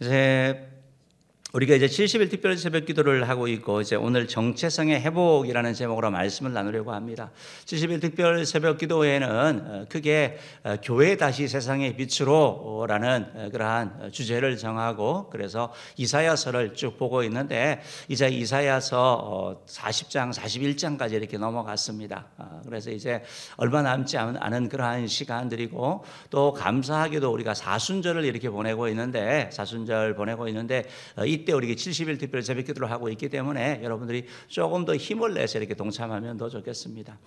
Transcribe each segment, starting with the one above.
这。 우리가 이제 70일 특별 새벽 기도를 하고 있고 이제 오늘 정체성의 회복이라는 제목으로 말씀을 나누려고 합니다. 70일 특별 새벽 기도회는 어, 크게 어, 교회 다시 세상의 빛으로라는 어, 그러한 주제를 정하고 그래서 이사야서를 쭉 보고 있는데 이제 이사야서 40장 41장까지 이렇게 넘어갔습니다. 아, 그래서 이제 얼마 남지 않은 그러한 시간들이고 또 감사하게도 우리가 사순절을 이렇게 보내고 있는데 사순절 보내고 있는데 이 이때 우리 가 70일 특별 새벽 기도를 하고 있기 때문에 여러분들이 조금 더 힘을 내서 이렇게 동참하면 더 좋겠습니다.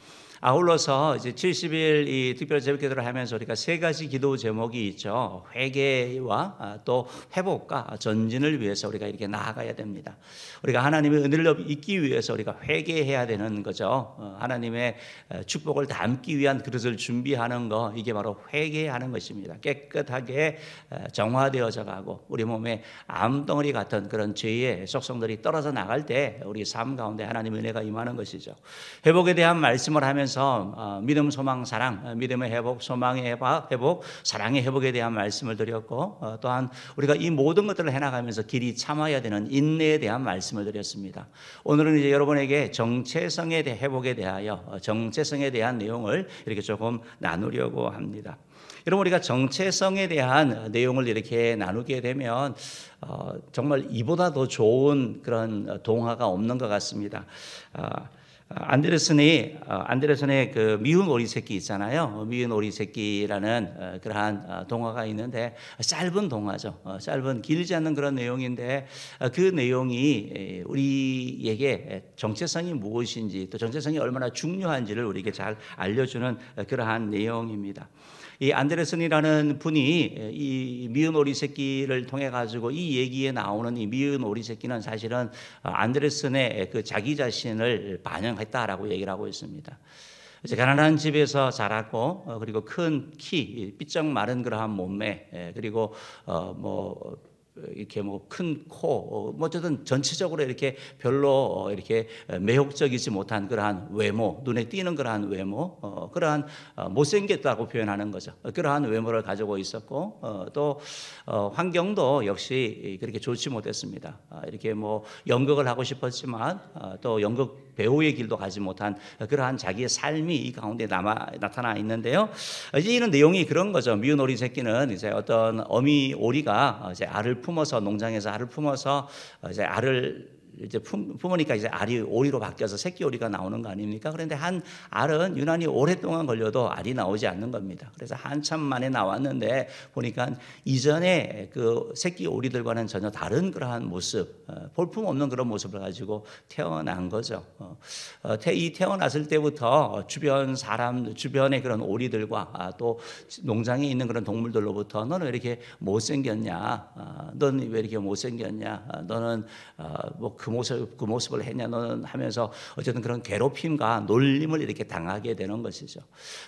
아울러서 이제 70일 이 특별 새벽 기도를 하면서 우리가 세 가지 기도 제목이 있죠. 회개와 아, 또 회복과 전진을 위해서 우리가 이렇게 나아가야 됩니다. 우리가 하나님의 은혜를 잊기 위해서 우리가 회개해야 되는 거죠. 어, 하나님의 축복을 담기 위한 그릇을 준비하는 거 이게 바로 회개하는 것입니다. 깨끗하게 정화되어져 가고 우리 몸에 암덩어리 같은 그런 죄의 속성들이 떨어져 나갈 때 우리 삶 가운데 하나님의 은혜가 임하는 것이죠. 회복에 대한 말씀을 하면서 하면서 어, 믿음, 소망, 사랑, 어, 믿음의 회복, 소망의 회복, 사랑의 회복에 대한 말씀을 드렸고 어, 또한 우리가 이 모든 것들을 해나가면서 길이 참아야 되는 인내에 대한 말씀을 드렸습니다. 오늘은 이제 여러분에게 정체성에 회복에 대하여 정체성에 대한 내용을 이렇게 조금 나누려고 합니다. 여러분 우리가 정체성에 대한 내용을 이렇게 나누게 되면 정말 이보다 더 좋은 그런 동화가 없는 것 같습니다. 아, 안데르슨이 어, 안데르슨의 그 미운 오리 새끼 있잖아요. 어, 미운 오리 새끼라는 어, 그러한 동화가 있는데 짧은 동화죠. 짧은 길지 않는 그런 내용인데 그 내용이 우리에게 정체성이 무엇인지 또 정체성이 얼마나 중요한지를 우리에게 잘 알려주는 그러한 내용입니다. 이 안데르슨이라는 분이 예, 이 미운 오리 새끼를 통해 가지고 이 얘기에 나오는 이 미운 오리 새끼는 사실은 어, 안데르슨의 그 자기 자신을 반영했다라고 얘기를 하고 있습니다. 가난한 집에서 자랐고 어, 그리고 큰 키, 삐쩍 마른 그러한 몸매 예, 그리고 어, 뭐 이렇게 뭐 큰 코, 어, 뭐 어쨌든 전체적으로 이렇게 별로 어, 이렇게 매혹적이지 못한 그러한 외모, 눈에 띄는 그러한 외모, 어, 그러한 어, 못생겼다고 표현하는 거죠. 그러한 외모를 가지고 있었고 어, 또 어, 환경도 역시 그렇게 좋지 못했습니다. 아, 이렇게 뭐 연극을 하고 싶었지만 어, 또 연극 배우의 길도 가지 못한 그러한 자기의 삶이 이 가운데 남아 나타나 있는데요. 이제 이런 내용이 그런 거죠. 미운 어리 새끼는 이제 어떤 어미 오리가 이제 알을 품어서 농장에서 알을 품어서 어, 이제 알을 이제 품, 으니까 이제 알이 오리로 바뀌어서 새끼 오리가 나오는 거 아닙니까? 그런데 한 알은 유난히 오랫동안 걸려도 알이 나오지 않는 겁니다. 그래서 한참 만에 나왔는데 보니까 이전에 그 새끼 오리들과는 전혀 다른 그러한 모습, 어, 볼품 없는 그런 모습을 가지고 태어난 거죠. 어, 어, 이 태어났을 때부터 주변 사람, 주변의 그런 오리들과 아, 또 농장에 있는 그런 동물들로부터 너는 왜 이렇게 못생겼냐? 너는 아, 왜 이렇게 못생겼냐? 아, 너는 뭐그 모습 그 모습을 했냐는 하면서 어쨌든 그런 괴롭힘과 놀림을 이렇게 당하게 되는 것이죠.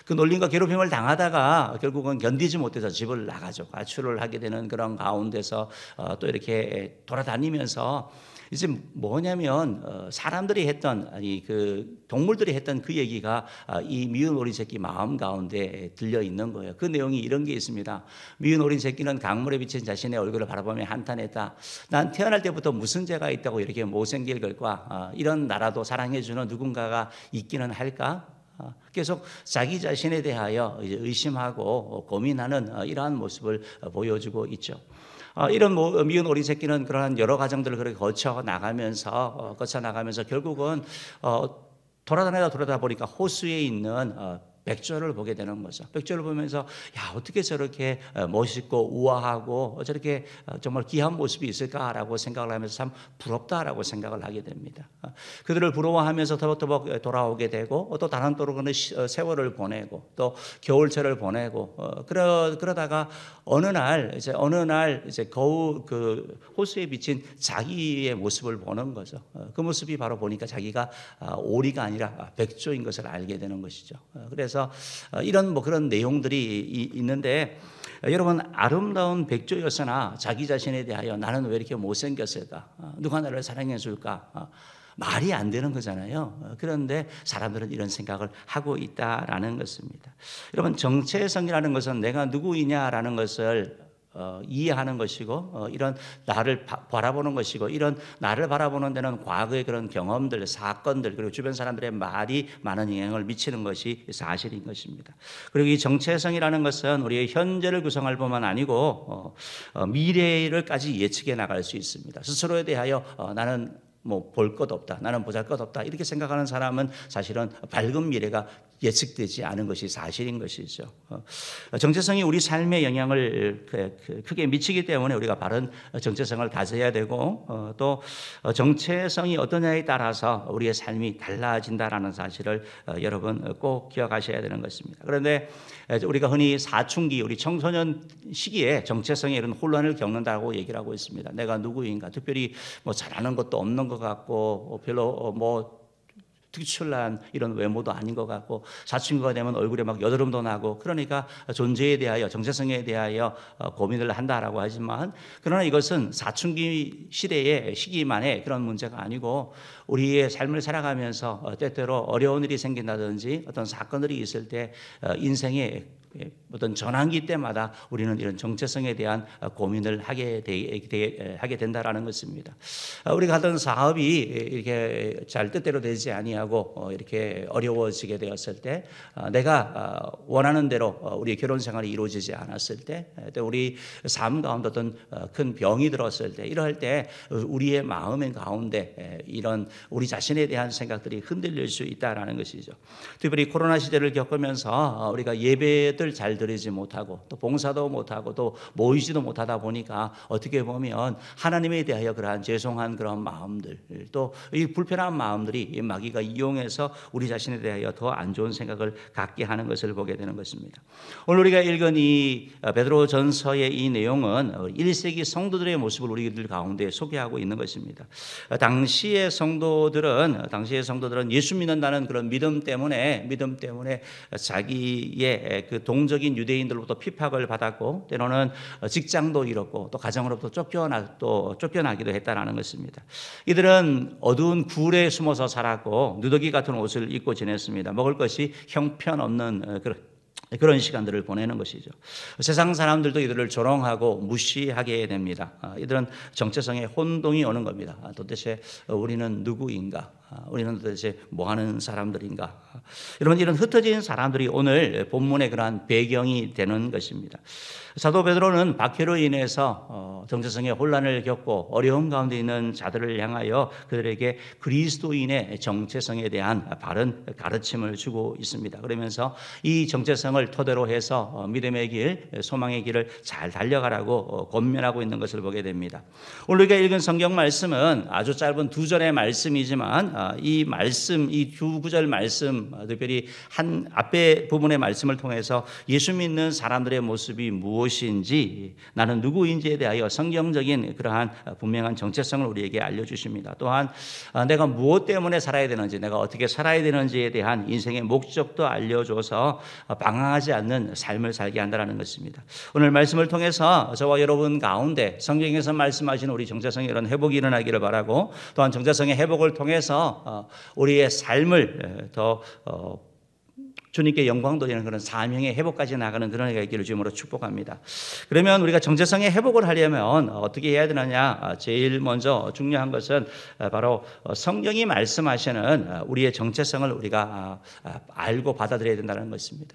그 놀림과 괴롭힘을 당하다가 결국은 견디지 못해서 집을 나가죠. 가출을 하게 되는 그런 가운데서 어, 또 이렇게 돌아다니면서 이제 뭐냐면 어, 사람들이 했던 아니 그 동물들이 했던 그 얘기가 아, 이 미운 어린 새끼 마음 가운데 들려 있는 거예요. 그 내용이 이런 게 있습니다. 미운 어린 새끼는 강물에 비친 자신의 얼굴을 바라보며 한탄했다. 난 태어날 때부터 무슨 죄가 있다고 이렇게 못생길 걸과 아, 이런 나라도 사랑해주는 누군가가 있기는 할까? 아, 계속 자기 자신에 대하여 의심하고 고민하는 어, 이러한 모습을 보여주고 있죠. 어, 이런 뭐 미운 오리 새끼는 그러한 여러 과정들을 그렇게 거쳐 나가면서 어, 거쳐 나가면서 결국은 어, 돌아다니다 돌아다 보니까 호수에 있는 백조를 보게 되는 거죠. 백조를 보면서 야 어떻게 저렇게 어, 멋있고 우아하고 어, 저렇게 어, 정말 귀한 모습이 있을까라고 생각을 하면서 참 부럽다라고 생각을 하게 됩니다. 그들을 부러워하면서 터벅터벅 돌아오게 되고 또 다른 도로는 세월을 보내고 또 겨울철을 보내고 그러 그러다가 어느 날 이제 어느 날 이제 거울 그 호수에 비친 자기의 모습을 보는 거죠. 그 모습이 바로 보니까 자기가 아, 오리가 아니라 아, 백조인 것을 알게 되는 것이죠. 그래서 그래서 어, 이런 뭐 그런 내용들이 있는데 어, 여러분 아름다운 백조였으나 자기 자신에 대하여 나는 왜 이렇게 못생겼을까? 어, 누가 나를 사랑해 줄까? 말이 안 되는 거잖아요. 그런데 사람들은 이런 생각을 하고 있다라는 것입니다. 여러분 정체성이라는 것은 내가 누구이냐라는 것을 어, 이해하는 것이고 어, 이런 나를 바라보는 것이고 이런 나를 바라보는 데는 과거의 그런 경험들, 사건들 그리고 주변 사람들의 말이 많은 영향을 미치는 것이 사실인 것입니다. 그리고 이 정체성이라는 것은 우리의 현재를 구성할 뿐만 아니고 어, 미래를까지 예측해 나갈 수 있습니다. 스스로에 대하여 나는 뭐볼것 없다. 나는 보잘 것 없다. 이렇게 생각하는 사람은 사실은 밝은 미래가 예측되지 않은 것이 사실인 것이죠. 어, 정체성이 우리 삶에 영향을 그, 그, 크게 미치기 때문에 우리가 바른 정체성을 가져야 되고 어, 또 정체성이 어떠냐에 따라서 우리의 삶이 달라진다라는 사실을 어, 여러분 꼭 기억하셔야 되는 것입니다. 그런데 우리가 흔히 사춘기 우리 청소년 시기에 정체성에 이런 혼란을 겪는다고 얘기를 하고 있습니다. 내가 누구인가 특별히 뭐 잘하는 것도 없는 것것 같고 어, 별로 어, 뭐 특출난 이런 외모도 아닌 것 같고 사춘기가 되면 얼굴에 막 여드름도 나고 그러니까 존재에 대하여 정체성에 대하여 어, 고민을 한다라고 하지만 그러나 이것은 사춘기 시대의 시기만의 그런 문제가 아니고 우리의 삶을 살아가면서 때때로 어려운 일이 생긴다든지 어떤 사건들이 있을 때 인생의 예, 어떤 전환기 때마다 우리는 이런 정체성에 대한 어, 고민을 하게, 되, 하게 된다라는 것입니다. 어, 우리가 하던 사업이 이렇게 잘 뜻대로 되지 아니하고 어, 이렇게 어려워지게 되었을 때 내가 원하는 대로 우리 결혼 생활이 이루어지지 않았을 때또 우리 삶 가운데 어떤 큰 병이 들었을 때이러때 우리의 마음의 가운데 이런 우리 자신에 대한 생각들이 흔들릴 수 있다라는 것이죠. 특별히 코로나 시대를 겪으면서 우리가 예배들 뜻을 잘 들이지 못하고 또 봉사도 못하고 또 모이지도 못하다 보니까 어떻게 보면 하나님에 대하여 그러한 죄송한 그런 마음들 또 이 불편한 마음들이 마귀가 이용해서 우리 자신에 대하여 더 안 좋은 생각을 갖게 하는 것을 보게 되는 것입니다. 오늘 우리가 읽은 이 어, 베드로 전서의 이 내용은 1세기 어, 성도들의 모습을 우리들 가운데 소개하고 있는 것입니다. 어, 당시의 성도들은 당시의 성도들은 예수 믿는다는 그런 믿음 때문에 믿음 때문에 자기의 그 동적인 유대인들로부터 핍박을 받았고 때로는 직장도 잃었고 또 가정으로부터 쫓겨나 또 쫓겨나기도 했다라는 것입니다. 이들은 어두운 굴에 숨어서 살았고 누더기 같은 옷을 입고 지냈습니다. 먹을 것이 형편없는 어, 그런 그런 시간들을 보내는 것이죠. 세상 사람들도 이들을 조롱하고 무시하게 됩니다. 아, 이들은 정체성에 혼동이 오는 겁니다. 아, 도대체 우리는 누구인가? 아, 우리는 도대체 뭐 하는 사람들인가? 여러분 이런 흩어진 사람들이 오늘 본문의 그러한 배경이 되는 것입니다. 사도 베드로는 박해로 인해서 어, 정체성의 혼란을 겪고 어려운 가운데 있는 자들을 향하여 그들에게 그리스도인의 정체성에 대한 바른 가르침을 주고 있습니다. 그러면서 이 정체성을 토대로 해서 어, 믿음의 길, 소망의 길을 잘 달려가라고 어, 권면하고 있는 것을 보게 됩니다. 오늘 우리가 읽은 성경 말씀은 아주 짧은 두 절의 말씀이지만 이 말씀, 이 두 구절 말씀, 아, 특별히 한 앞에 부분의 말씀을 통해서 예수 믿는 사람들의 모습이 무엇인지 나는 누구인지에 대하여 성경적인 그러한 아, 분명한 정체성을 우리에게 알려주십니다. 또한 아, 내가 무엇 때문에 살아야 되는지, 내가 어떻게 살아야 되는지에 대한 인생의 목적도 알려줘서 방황하지 않는 삶을 살게 한다는 것입니다. 오늘 말씀을 통해서 저와 여러분 가운데 성경에서 말씀하신 우리 정체성의 이런 회복이 일어나기를 바라고 또한 정체성의 회복을 통해서 어, 우리의 삶을 어, 더 어, 주님께 영광 돌리는 그런 사명의 회복까지 나가는 그런 해가 있기를 주님으로 축복합니다. 그러면 우리가 정체성의 회복을 하려면 어떻게 해야 되느냐? 아, 제일 먼저 중요한 것은 아, 바로 성경이 말씀하시는 아, 우리의 정체성을 우리가 알고 받아들여야 된다는 것입니다.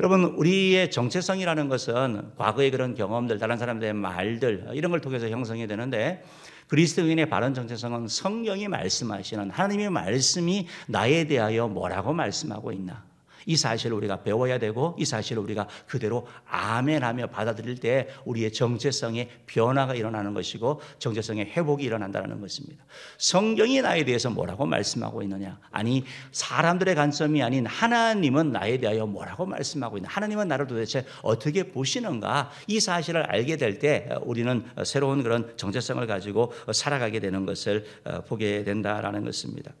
여러분 우리의 정체성이라는 것은 과거의 그런 경험들, 다른 사람들의 말들 이런 걸 통해서 형성이 되는데 그리스도인의 바른 정체성은 성경이 말씀하시는 하나님의 말씀이 나에 대하여 뭐라고 말씀하고 있나? 이 사실을 우리가 배워야 되고 이 사실을 우리가 그대로 아멘하며 받아들일 때 우리의 정체성의 변화가 일어나는 것이고 정체성의 회복이 일어난다는 것입니다. 성경이 나에 대해서 뭐라고 말씀하고 있느냐? 아니 사람들의 관점이 아닌 하나님은 나에 대하여 뭐라고 말씀하고 있느냐 하나님은 나를 도대체 어떻게 보시는가? 이 사실을 알게 될 때 우리는 새로운 그런 정체성을 가지고 살아가게 되는 것을 보게 된다라는 것입니다.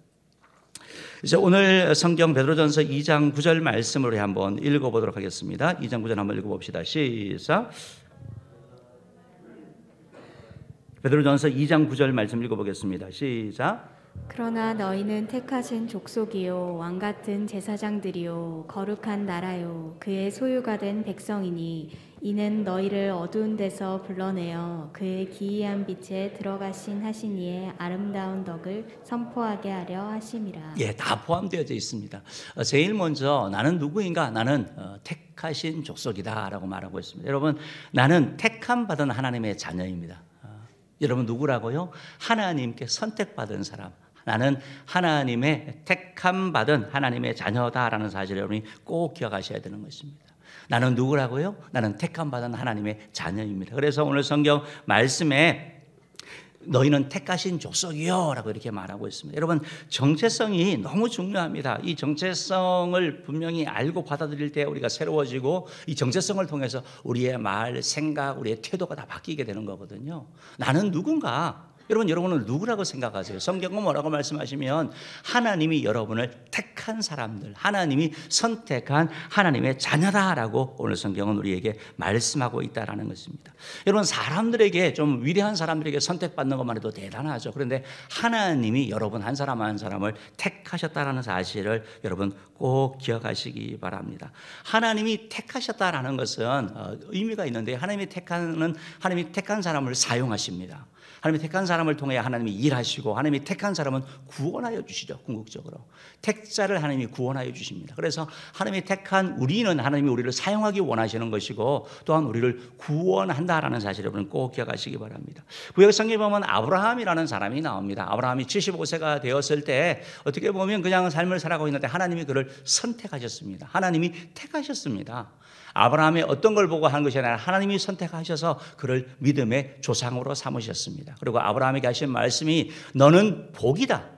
이제 오늘 성경 베드로전서 2장 9절 말씀으로 한번 읽어보도록 하겠습니다. 2장 9절 한번 읽어봅시다. 시작. 베드로전서 2장 9절 말씀 읽어보겠습니다. 시작. 그러나 너희는 택하신 족속이요 왕 같은 제사장들이요 거룩한 나라요 그의 소유가 된 백성이니 이는 너희를 어두운 데서 불러내어 그의 기이한 빛에 들어가신 하시니의 아름다운 덕을 선포하게 하려 하심이라. 예, 다 포함되어져 있습니다. 어, 제일 먼저 나는 누구인가? 나는 어, 택하신 족속이다라고 말하고 있습니다. 여러분, 나는 택함 받은 하나님의 자녀입니다. 어, 여러분 누구라고요? 하나님께 선택받은 사람. 나는 하나님의 택함 받은 하나님의 자녀다라는 사실을 여러분이 꼭 기억하셔야 되는 것입니다. 나는 누구라고요? 나는 택함 받은 하나님의 자녀입니다. 그래서 오늘 성경 말씀에 너희는 택하신 족속이요 라고 이렇게 말하고 있습니다. 여러분 정체성이 너무 중요합니다. 이 정체성을 분명히 알고 받아들일 때 우리가 새로워지고 이 정체성을 통해서 우리의 말, 생각, 우리의 태도가 다 바뀌게 되는 거거든요. 나는 누군가 여러분, 여러분은 누구라고 생각하세요? 성경은 뭐라고 말씀하시면 하나님이 여러분을 택한 사람들, 하나님이 선택한 하나님의 자녀다라고 오늘 성경은 우리에게 말씀하고 있다라는 것입니다. 여러분, 사람들에게 좀 위대한 사람들에게 선택받는 것만 해도 대단하죠. 그런데 하나님이 여러분 한 사람 한 사람을 택하셨다라는 사실을 여러분 꼭 기억하시기 바랍니다. 하나님이 택하셨다라는 것은 어, 의미가 있는데 하나님이 택하는 하나님이 택한 사람을 사용하십니다. 하나님이 택한 사람을 통해 하나님이 일하시고 하나님이 택한 사람은 구원하여 주시죠. 궁극적으로. 택자를 하나님이 구원하여 주십니다. 그래서 하나님이 택한 우리는 하나님이 우리를 사용하기 원하시는 것이고 또한 우리를 구원한다라는 사실 여러분 꼭 기억하시기 바랍니다. 구약 성경 보면 아브라함이라는 사람이 나옵니다. 아브라함이 75세가 되었을 때 어떻게 보면 그냥 삶을 살아가고 있는데 하나님이 그를 선택하셨습니다. 하나님이 택하셨습니다. 아브라함이 어떤 걸 보고 한 것이 아니라 하나님이 선택하셔서 그를 믿음의 조상으로 삼으셨습니다. 그리고 아브라함에게 하신 말씀이 너는 복이다.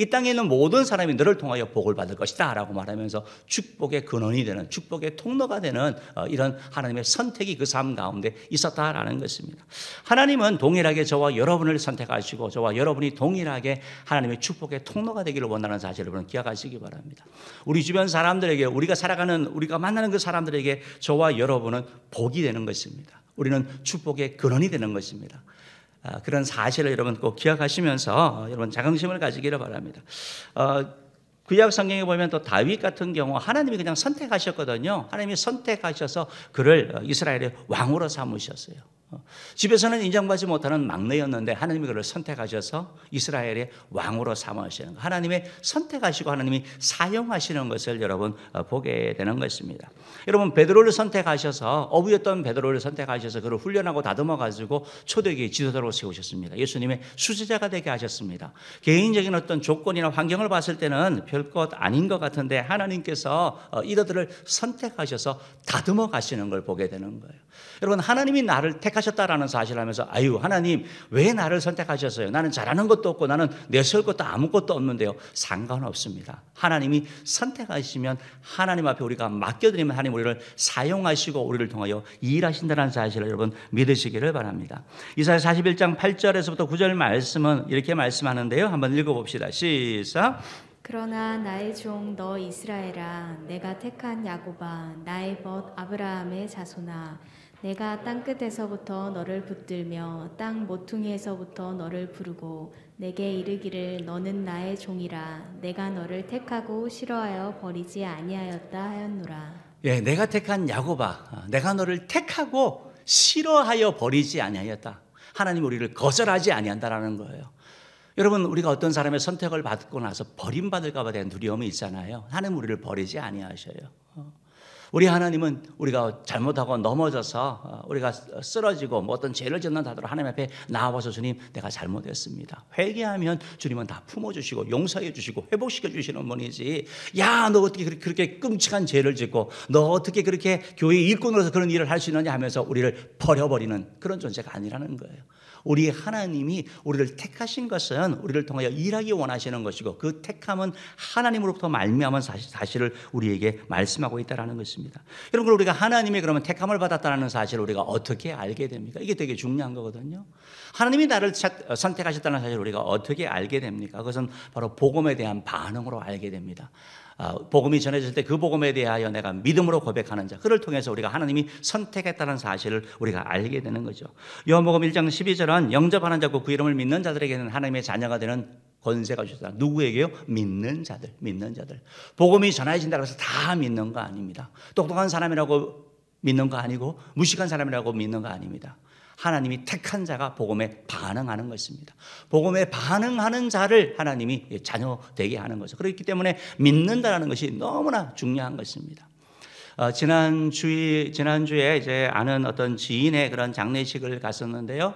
이 땅에 있는 모든 사람이 너를 통하여 복을 받을 것이다. 라고 말하면서 축복의 근원이 되는, 축복의 통로가 되는 어, 이런 하나님의 선택이 그 삶 가운데 있었다라는 것입니다. 하나님은 동일하게 저와 여러분을 선택하시고 저와 여러분이 동일하게 하나님의 축복의 통로가 되기를 원하는 사실을 여러분 기억하시기 바랍니다. 우리 주변 사람들에게, 우리가 살아가는, 우리가 만나는 그 사람들에게 저와 여러분은 복이 되는 것입니다. 우리는 축복의 근원이 되는 것입니다. 아, 그런 사실을 여러분 꼭 기억하시면서 어, 여러분 자긍심을 가지기를 바랍니다. 어, 구약 성경에 보면 또 다윗 같은 경우 하나님이 그냥 선택하셨거든요. 하나님이 선택하셔서 그를 어, 이스라엘의 왕으로 삼으셨어요. 어, 집에서는 인정받지 못하는 막내였는데 하나님이 그를 선택하셔서 이스라엘의 왕으로 삼으시는 것. 하나님의 선택하시고 하나님이 사용하시는 것을 여러분 어, 보게 되는 것입니다. 여러분 베드로를 선택하셔서 어부였던 베드로를 선택하셔서 그를 훈련하고 다듬어 가지고 초대교 지도자로 세우셨습니다. 예수님의 수제자가 되게 하셨습니다. 개인적인 어떤 조건이나 환경을 봤을 때는 별것 아닌 것 같은데 하나님께서 어, 이들을 선택하셔서 다듬어 가시는 걸 보게 되는 거예요. 여러분 하나님이 나를 택하셨다라는 사실을 하면서 아유 하나님 왜 나를 선택하셨어요? 나는 잘하는 것도 없고 나는 내세울 것도 아무것도 없는데요. 상관없습니다. 하나님이 선택하시면 하나님 앞에 우리가 맡겨드리면 하나님 우리를 사용하시고 우리를 통하여 일하신다는 사실을 여러분 믿으시기를 바랍니다. 이사야 41장 8절에서부터 9절 말씀은 이렇게 말씀하는데요. 한번 읽어봅시다. 시작. 그러나 나의 종 너 이스라엘아 내가 택한 야곱아 나의 벗 아브라함의 자손아 내가 땅끝에서부터 너를 붙들며 땅 모퉁이에서부터 너를 부르고 내게 이르기를 너는 나의 종이라 내가 너를 택하고 싫어하여 버리지 아니하였다 하였노라. 예, 내가 택한 야곱아, 내가 너를 택하고 싫어하여 버리지 아니하였다. 하나님 우리를 거절하지 아니한다라는 거예요. 여러분 우리가 어떤 사람의 선택을 받고 나서 버림받을까봐 대한 두려움이 있잖아요. 하나님 우리를 버리지 아니하셔요. 우리 하나님은 우리가 잘못하고 넘어져서 어, 우리가 쓰러지고 뭐 어떤 죄를 짓는다더라 도 하나님 앞에 나와서 주님 내가 잘못했습니다. 회개하면 주님은 다 품어주시고 용서해 주시고 회복시켜 주시는 분이지 야 너 어떻게 그렇게 끔찍한 죄를 짓고 너 어떻게 그렇게 교회 일꾼으로서 그런 일을 할 수 있느냐 하면서 우리를 버려버리는 그런 존재가 아니라는 거예요. 우리 하나님이 우리를 택하신 것은 우리를 통하여 일하기 원하시는 것이고 그 택함은 하나님으로부터 말미암은 사실, 사실을 우리에게 말씀하고 있다라는 것입니다. 여러분 우리가 하나님이 그러면 택함을 받았다는 사실을 우리가 어떻게 알게 됩니까? 이게 되게 중요한 거거든요. 하나님이 나를 어, 선택하셨다는 사실을 우리가 어떻게 알게 됩니까? 그것은 바로 복음에 대한 반응으로 알게 됩니다. 아, 복음이 전해질 때 그 복음에 대하여 내가 믿음으로 고백하는 자 그를 통해서 우리가 하나님이 선택했다는 사실을 우리가 알게 되는 거죠. 요한복음 1장 12절은 영접하는 자고 그 이름을 믿는 자들에게는 하나님의 자녀가 되는 권세가 주셨다. 누구에게요? 믿는 자들, 믿는 자들. 복음이 전해진다 그래서 다 믿는 거 아닙니다. 똑똑한 사람이라고 믿는 거 아니고 무식한 사람이라고 믿는 거 아닙니다. 하나님이 택한 자가 복음에 반응하는 것입니다. 복음에 반응하는 자를 하나님이 자녀 되게 하는 거죠. 그렇기 때문에 믿는다라는 것이 너무나 중요한 것입니다. 어, 지난 주에 지난 주에 이제 아는 어떤 지인의 그런 장례식을 갔었는데요.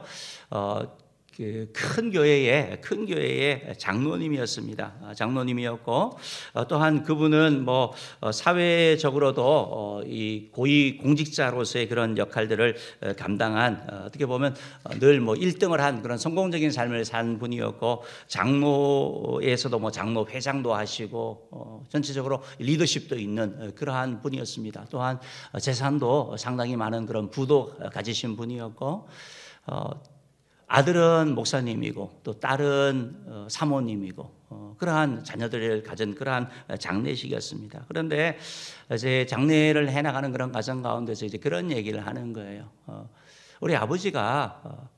어, 그큰 교회의 큰 교회의 장로님이었습니다. 아, 장로님이었고 어, 또한 그분은 뭐 어, 사회적으로도 어, 이 고위 공직자로서의 그런 역할들을 감당한 어떻게 보면 늘 뭐 1등을 한 그런 성공적인 삶을 산 분이었고 장로에서도 뭐 장로 회장도 하시고 전체적으로 리더십도 있는 그러한 분이었습니다. 또한 재산도 상당히 많은 그런 부도 가지신 분이었고 어, 아들은 목사님이고 또 딸은 어, 사모님이고 어, 그러한 자녀들을 가진 그러한 장례식이었습니다. 그런데 이제 장례를 해나가는 그런 과정 가운데서 이제 그런 얘기를 하는 거예요. 어, 우리 아버지가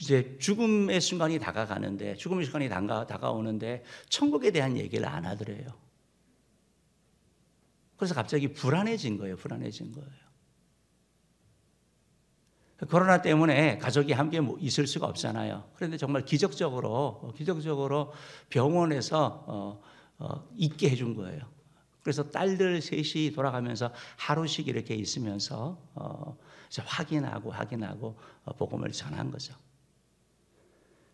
이제 죽음의 순간이 다가가는데 죽음의 순간이 다가오는데 천국에 대한 얘기를 안 하더래요. 그래서 갑자기 불안해진 거예요. 불안해진 거예요. 코로나 때문에 가족이 함께 뭐 있을 수가 없잖아요. 그런데 정말 기적적으로 어, 기적적으로 병원에서 어, 어, 있게 해준 거예요. 그래서 딸들 셋이 돌아가면서 하루씩 이렇게 있으면서 어, 확인하고 확인하고 어, 복음을 전한 거죠.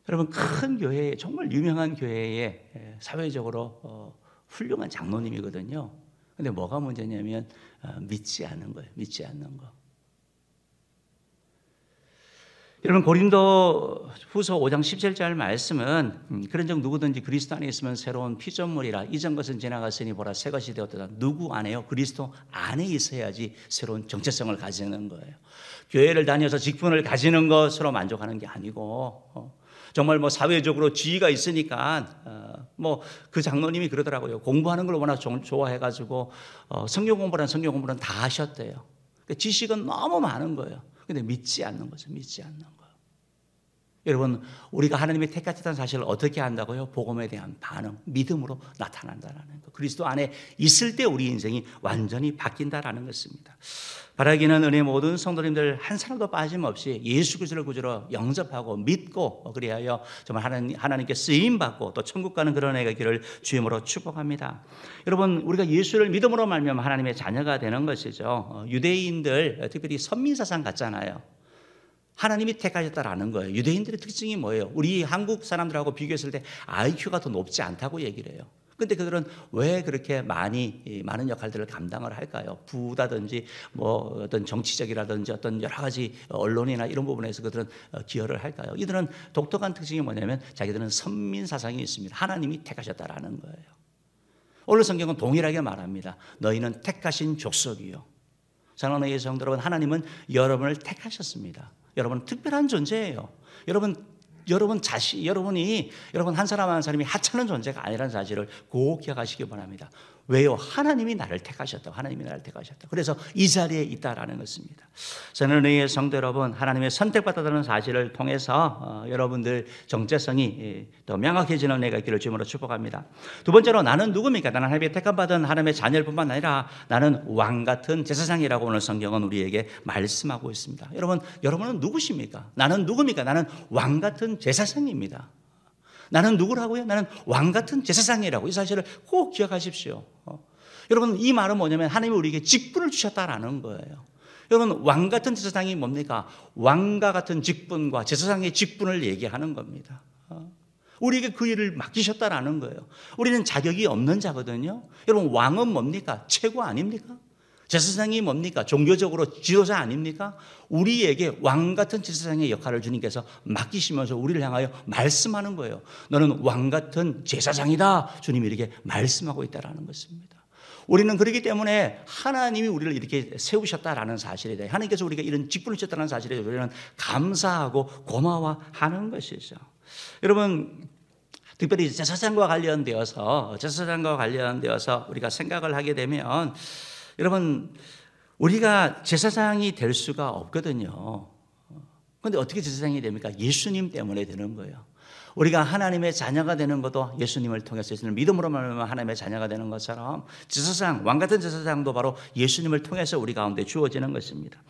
여러분 큰 교회에 정말 유명한 교회에 예, 사회적으로 어, 훌륭한 장로님이거든요. 근데 뭐가 문제냐면 어, 믿지 않는 거예요. 믿지 않는 거. 여러분 고린도 후서 5장 17절 말씀은 음, 그런적 누구든지 그리스도 안에 있으면 새로운 피조물이라 이전 것은 지나갔으니 보라 새 것이 되었다. 누구 안에요? 그리스도 안에 있어야지 새로운 정체성을 가지는 거예요. 교회를 다녀서 직분을 가지는 것으로 만족하는 게 아니고 어, 정말 뭐 사회적으로 지위가 있으니까 어, 뭐그 장로님이 그러더라고요. 공부하는 걸 워낙 좋아해가지고 어, 성경 공부란 성경 공부는 다 하셨대요. 그러니까 지식은 너무 많은 거예요. 근데 믿지 않는 거죠. 믿지 않는 거. 여러분 우리가 하나님의 택하셨다는 사실을 어떻게 한다고요? 복음에 대한 반응, 믿음으로 나타난다라는 것. 그리스도 안에 있을 때 우리 인생이 완전히 바뀐다라는 것입니다. 바라기는 은혜 모든 성도님들 한 사람도 빠짐없이 예수 그리스도를 구주로 영접하고 믿고 그리하여 정말 하나님, 하나님께 쓰임 받고 또 천국 가는 그런 애가 길을 주임으로 축복합니다. 여러분 우리가 예수를 믿음으로 말미암아 하나님의 자녀가 되는 것이죠. 어, 유대인들 특별히 선민 사상 같잖아요. 하나님이 택하셨다라는 거예요. 유대인들의 특징이 뭐예요? 우리 한국 사람들하고 비교했을 때 IQ가 더 높지 않다고 얘기를 해요. 근데 그들은 왜 그렇게 많이 많은 역할들을 감당을 할까요? 부다든지 뭐 어떤 정치적이라든지 어떤 여러 가지 언론이나 이런 부분에서 그들은 어, 기여를 할까요? 이들은 독특한 특징이 뭐냐면 자기들은 선민 사상이 있습니다. 하나님이 택하셨다라는 거예요. 오늘 성경은 동일하게 말합니다. 너희는 택하신 족속이요. 사랑하는 예수 성도 여러분, 하나님은 여러분을 택하셨습니다. 여러분 특별한 존재예요. 여러분 여러분 자신 여러분이 여러분 한 사람 한 사람이 하찮은 존재가 아니라는 사실을 꼭 기억하시기 바랍니다. 왜요? 하나님이 나를 택하셨다. 하나님이 나를 택하셨다. 그래서 이 자리에 있다라는 것입니다. 저는 의 성도 여러분, 하나님의 선택받았다는 사실을 통해서 어, 여러분들 정체성이 예, 더 명확해지는 내가 있기를 주으로 축복합니다. 두 번째로 나는 누굽니까? 나는 하나님의 택함받은 하나님의 자녀일 뿐만 아니라 나는 왕 같은 제사장이라고 오늘 성경은 우리에게 말씀하고 있습니다. 여러분, 여러분은 누구십니까? 나는 누굽니까? 나는 왕 같은 제사장입니다. 나는 누구라고요? 나는 왕 같은 제사장이라고. 이 사실을 꼭 기억하십시오. 어. 여러분, 이 말은 뭐냐면 하나님이 우리에게 직분을 주셨다라는 거예요. 여러분, 왕 같은 제사장이 뭡니까? 왕과 같은 직분과 제사장의 직분을 얘기하는 겁니다. 어. 우리에게 그 일을 맡기셨다라는 거예요. 우리는 자격이 없는 자거든요. 여러분, 왕은 뭡니까? 최고 아닙니까? 제사장이 뭡니까? 종교적으로 지도자 아닙니까? 우리에게 왕 같은 제사장의 역할을 주님께서 맡기시면서 우리를 향하여 말씀하는 거예요. 너는 왕 같은 제사장이다. 주님이 이렇게 말씀하고 있다라는 것입니다. 우리는 그러기 때문에 하나님이 우리를 이렇게 세우셨다라는 사실에 대해 하나님께서 우리가 이런 직분을 주셨다는 사실에 대해 우리는 감사하고 고마워하는 것이죠. 여러분 특별히 제사장과 관련되어서 제사장과 관련되어서 우리가 생각을 하게 되면 여러분, 우리가 제사장이 될 수가 없거든요. 근데 어떻게 제사장이 됩니까? 예수님 때문에 되는 거예요. 우리가 하나님의 자녀가 되는 것도 예수님을 통해서 예수님 믿음으로 말하면 하나님의 자녀가 되는 것처럼 제사장 왕 같은 제사장도 바로 예수님을 통해서 우리 가운데 주어지는 것입니다.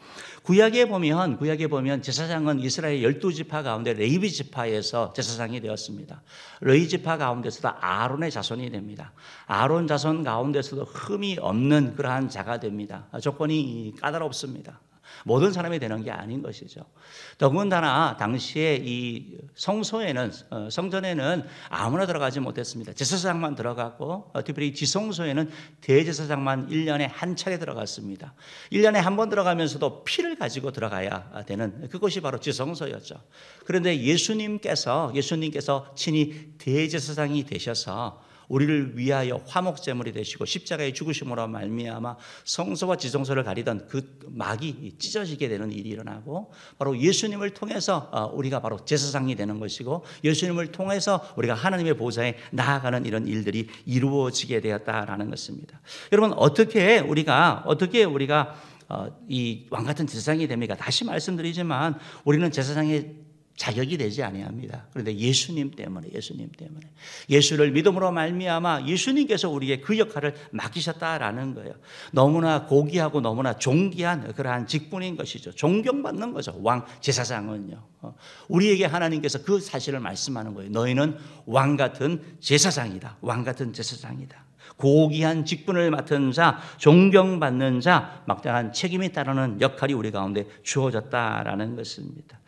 구약에 보면 구약에 보면 제사장은 이스라엘 열두 지파 가운데 레이비 지파에서 제사장이 되었습니다. 레이 지파 가운데서도 아론의 자손이 됩니다. 아론 자손 가운데서도 흠이 없는 그러한 자가 됩니다. 아, 조건이 까다롭습니다. 모든 사람이 되는 게 아닌 것이죠. 더군다나 당시에 이 성소에는 어, 성전에는 아무나 들어가지 못했습니다. 제사장만 들어갔고 어, 특별히 지성소에는 대제사장만 1년에 한 차례 들어갔습니다. 1년에 한 번 들어가면서도 피를 가지고 들어가야 되는 그것이 바로 지성소였죠. 그런데 예수님께서 예수님께서 친히 대제사장이 되셔서 우리를 위하여 화목제물이 되시고 십자가의 죽으심으로 말미암아 성소와 지성소를 가리던 그 막이 찢어지게 되는 일이 일어나고 바로 예수님을 통해서 어, 우리가 바로 제사상이 되는 것이고 예수님을 통해서 우리가 하나님의 보좌에 나아가는 이런 일들이 이루어지게 되었다라는 것입니다. 여러분 어떻게 우리가 어떻게 우리가 어, 이왕 같은 제사장이 됩니까? 다시 말씀드리지만 우리는 제사장의 자격이 되지 아니합니다. 그런데 예수님 때문에 예수님 때문에 예수를 믿음으로 말미암아 예수님께서 우리에게 그 역할을 맡기셨다라는 거예요. 너무나 고귀하고 너무나 존귀한 그러한 직분인 것이죠. 존경받는 거죠. 왕 제사장은요. 어, 우리에게 하나님께서 그 사실을 말씀하는 거예요. 너희는 왕 같은 제사장이다. 왕 같은 제사장이다. 고귀한 직분을 맡은 자, 존경받는 자, 막대한 책임이 따르는 역할이 우리 가운데 주어졌다라는 것입니다.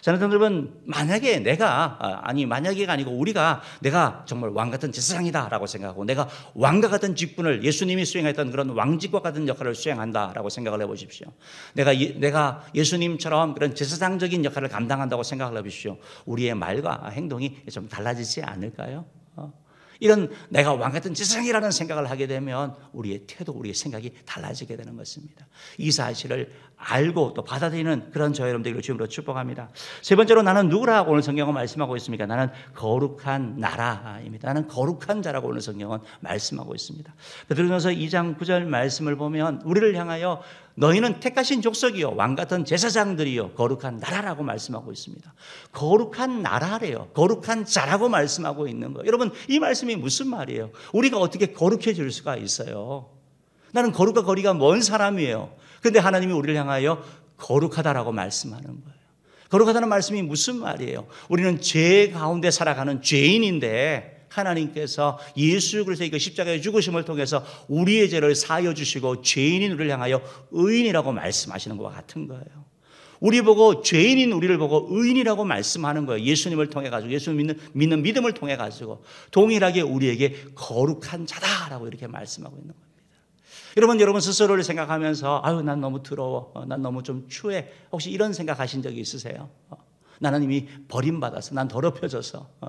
저는 여러분, 만약에 내가, 아, 아니, 만약에가 아니고 우리가 내가 정말 왕 같은 제사장이다라고 생각하고 내가 왕과 같은 직분을 예수님이 수행했던 그런 왕직과 같은 역할을 수행한다라고 생각을 해보십시오. 내가, 예, 내가 예수님처럼 그런 제사장적인 역할을 감당한다고 생각을 해보십시오. 우리의 말과 행동이 좀 달라지지 않을까요? 어? 이런 내가 왕했던 지성이라는 생각을 하게 되면 우리의 태도, 우리의 생각이 달라지게 되는 것입니다. 이 사실을 알고 또 받아들이는 그런 저 여러분들을 주님으로 축복합니다. 세 번째로 나는 누구라고 오늘 성경은 말씀하고 있습니까? 나는 거룩한 나라입니다. 나는 거룩한 자라고 오늘 성경은 말씀하고 있습니다. 베드로전서 2장 9절 말씀을 보면 우리를 향하여 너희는 택하신 족속이요 왕 같은 제사장들이요 거룩한 나라라고 말씀하고 있습니다. 거룩한 나라래요. 거룩한 자라고 말씀하고 있는 거. 여러분 이 말씀이 무슨 말이에요? 우리가 어떻게 거룩해질 수가 있어요? 나는 거룩과 거리가 먼 사람이에요. 근데 하나님이 우리를 향하여 거룩하다라고 말씀하는 거예요. 거룩하다는 말씀이 무슨 말이에요? 우리는 죄 가운데 살아가는 죄인인데 하나님께서 예수 그리스도의 그 십자가의 죽으심을 통해서 우리의 죄를 사하여 주시고 죄인인 우리를 향하여 의인이라고 말씀하시는 것과 같은 거예요. 우리 보고 죄인인 우리를 보고 의인이라고 말씀하는 거예요. 예수님을 통해 가지고 예수 믿는 믿는 믿음을 통해 가지고 동일하게 우리에게 거룩한 자다라고 이렇게 말씀하고 있는 거예요. 여러분, 여러분 스스로를 생각하면서, 아유, 난 너무 더러워. 어, 난 너무 좀 추해. 혹시 이런 생각 하신 적이 있으세요? 어, 나는 이미 버림받아서, 난 더럽혀져서. 어,